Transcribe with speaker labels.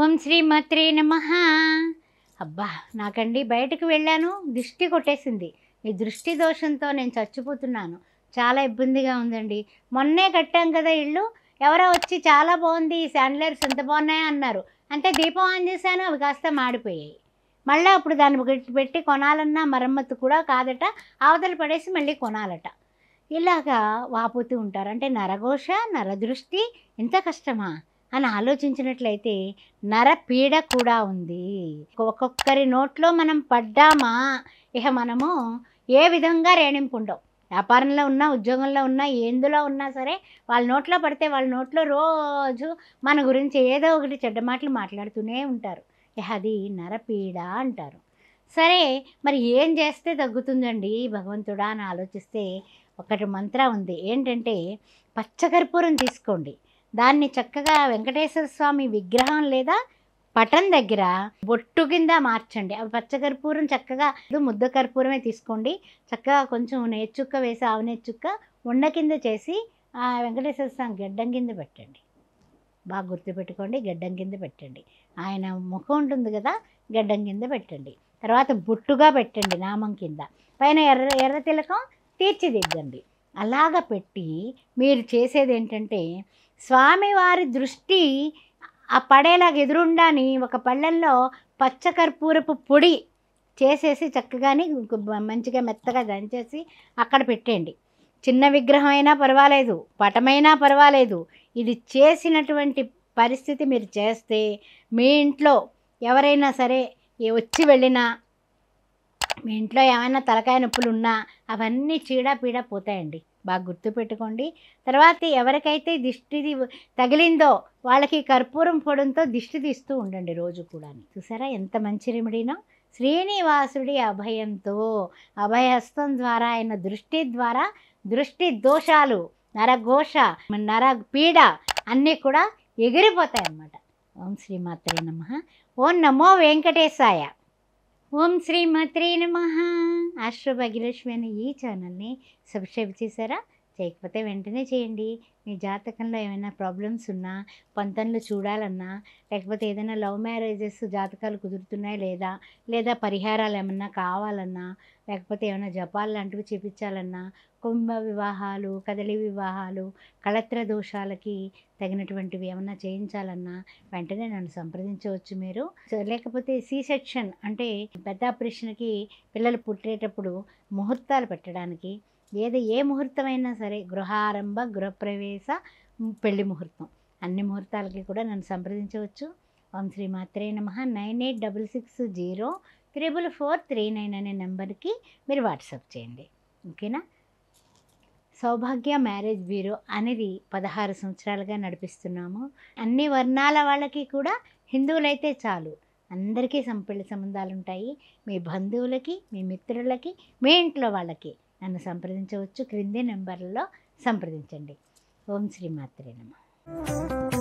Speaker 1: ఓం శ్రీ మాత్రే నమ అబ్బా నాకండి బయటకు వెళ్ళాను దృష్టి కొట్టేసింది ఈ దృష్టి దోషంతో నేను చచ్చిపోతున్నాను చాలా ఇబ్బందిగా ఉందండి మొన్నే కట్టాం కదా ఇల్లు ఎవరో వచ్చి చాలా బాగుంది ఈ శాండిలైర్స్ ఎంత బాగున్నాయో అన్నారు అంటే దీపం ఆన్ చేశాను అవి కాస్త మాడిపోయాయి మళ్ళీ అప్పుడు దాన్ని పెట్టి కొనాలన్నా మరమ్మత్తు కూడా కాదట అవతల పడేసి మళ్ళీ కొనాలట ఇలాగా వాపోతూ ఉంటారు అంటే నరఘోష నరదృష్టి ఇంత కష్టమా అని ఆలోచించినట్లయితే నరపీడ కూడా ఉంది ఒక్కొక్కరి నోట్లో మనం పడ్డామా ఇక మనము ఏ విధంగా రేణింపు ఉండవు వ్యాపారంలో ఉన్నా ఉద్యోగంలో ఉన్నా ఎందులో ఉన్నా సరే వాళ్ళ నోట్లో పడితే వాళ్ళ నోట్లో రోజు మన గురించి ఏదో ఒకటి చెడ్డ మాటలు మాట్లాడుతూనే ఉంటారు అది నరపీడ అంటారు సరే మరి ఏం చేస్తే తగ్గుతుందండి భగవంతుడా అని ఆలోచిస్తే ఒకటి మంత్ర ఉంది ఏంటంటే పచ్చకర్పూరం తీసుకోండి దాన్ని చక్కగా వెంకటేశ్వర స్వామి విగ్రహం లేదా పటం దగ్గర బొట్టు కింద మార్చండి అవి పచ్చకర్పూరం చక్కగా ముద్ద కర్పూరమే తీసుకోండి చక్కగా కొంచెం నేర్చుక్క వేసి ఆవు నేర్చుక్క ఉండ కింద చేసి ఆ వెంకటేశ్వర స్వామి గడ్డం కింద పెట్టండి బాగా గుర్తుపెట్టుకోండి గడ్డం కింద పెట్టండి ఆయన ముఖం ఉంటుంది కదా గడ్డం కింద పెట్టండి తర్వాత బొట్టుగా పెట్టండి నామం కింద పైన ఎర్ర ఎర్ర తిలకం తీర్చిదిద్దండి అలాగ పెట్టి మీరు చేసేది ఏంటంటే స్వామివారి దృష్టి ఆ పడేలాగా ఎదురుండాని ఒక పళ్ళల్లో పచ్చకర్పూరపు పొడి చేసేసి చక్కగాని మంచిగా మెత్తగా దంచేసి అక్కడ పెట్టండి చిన్న విగ్రహం అయినా పర్వాలేదు పటమైనా పర్వాలేదు ఇది చేసినటువంటి పరిస్థితి మీరు చేస్తే మీ ఇంట్లో ఎవరైనా సరే వచ్చి వెళ్ళినా మీ ఇంట్లో ఏమైనా తలకాయ నొప్పులు ఉన్నా అవన్నీ చీడపీడ పోతాయండి బాగా గుర్తుపెట్టుకోండి తర్వాత ఎవరికైతే దిష్టి తగిలిందో వాళ్ళకి కర్పూరం పొడంతో దిష్టి తీస్తూ ఉండండి రోజు కూడా చూసారా ఎంత మంచి రెమిడీనో శ్రీనివాసుడి అభయంతో అభయహస్తం ద్వారా ఆయన దృష్టి ద్వారా దృష్టి దోషాలు నరఘోష నర పీడ అన్నీ కూడా ఎగిరిపోతాయి అన్నమాట ఓం శ్రీమాత్రే నమ ఓం నమో వెంకటేశాయ ఓం శ్రీ మత్రే నమ ఆశ్రభాగ్యలక్ష్మి అనే ఈ ఛానల్ని సబ్స్క్రైబ్ చేశారా చేయకపోతే వెంటనే చేయండి మీ జాతకంలో ఏమైనా ప్రాబ్లమ్స్ ఉన్నా పంతంలో చూడాలన్నా లేకపోతే ఏదైనా లవ్ మ్యారేజెస్ జాతకాలు కుదురుతున్నాయి లేదా లేదా పరిహారాలు ఏమన్నా కావాలన్నా లేకపోతే ఏమైనా జపాలు లాంటివి చేపించాలన్నా కుంభ వివాహాలు కదలి వివాహాలు కళత్ర దోషాలకి తగినటువంటివి ఏమన్నా చేయించాలన్నా వెంటనే నన్ను సంప్రదించవచ్చు మీరు లేకపోతే సి సెక్షన్ అంటే పెద్ద ఆపరేషన్కి పిల్లలు పుట్టేటప్పుడు ముహూర్తాలు పెట్టడానికి ఏది ఏ ముహూర్తమైనా సరే గృహారంభ గృహప్రవేశ పెళ్లి ముహూర్తం అన్ని ముహూర్తాలకి కూడా నన్ను సంప్రదించవచ్చు ఓం శ్రీ మాత్రే నమ nine eight double six zero triple four three nine అనే నెంబర్కి మీరు వాట్సాప్ చేయండి ఓకేనా సౌభాగ్య మ్యారేజ్ బ్యూరో అనేది పదహారు సంవత్సరాలుగా నడిపిస్తున్నాము అన్ని వర్ణాల వాళ్ళకి కూడా హిందువులైతే చాలు అందరికీ సంపెళ్లి సంబంధాలు ఉంటాయి మీ బంధువులకి మీ మిత్రులకి మీ ఇంట్లో వాళ్ళకి నన్ను సంప్రదించవచ్చు క్రింది నెంబర్లలో సంప్రదించండి ఓం శ్రీ మాత్రే నమ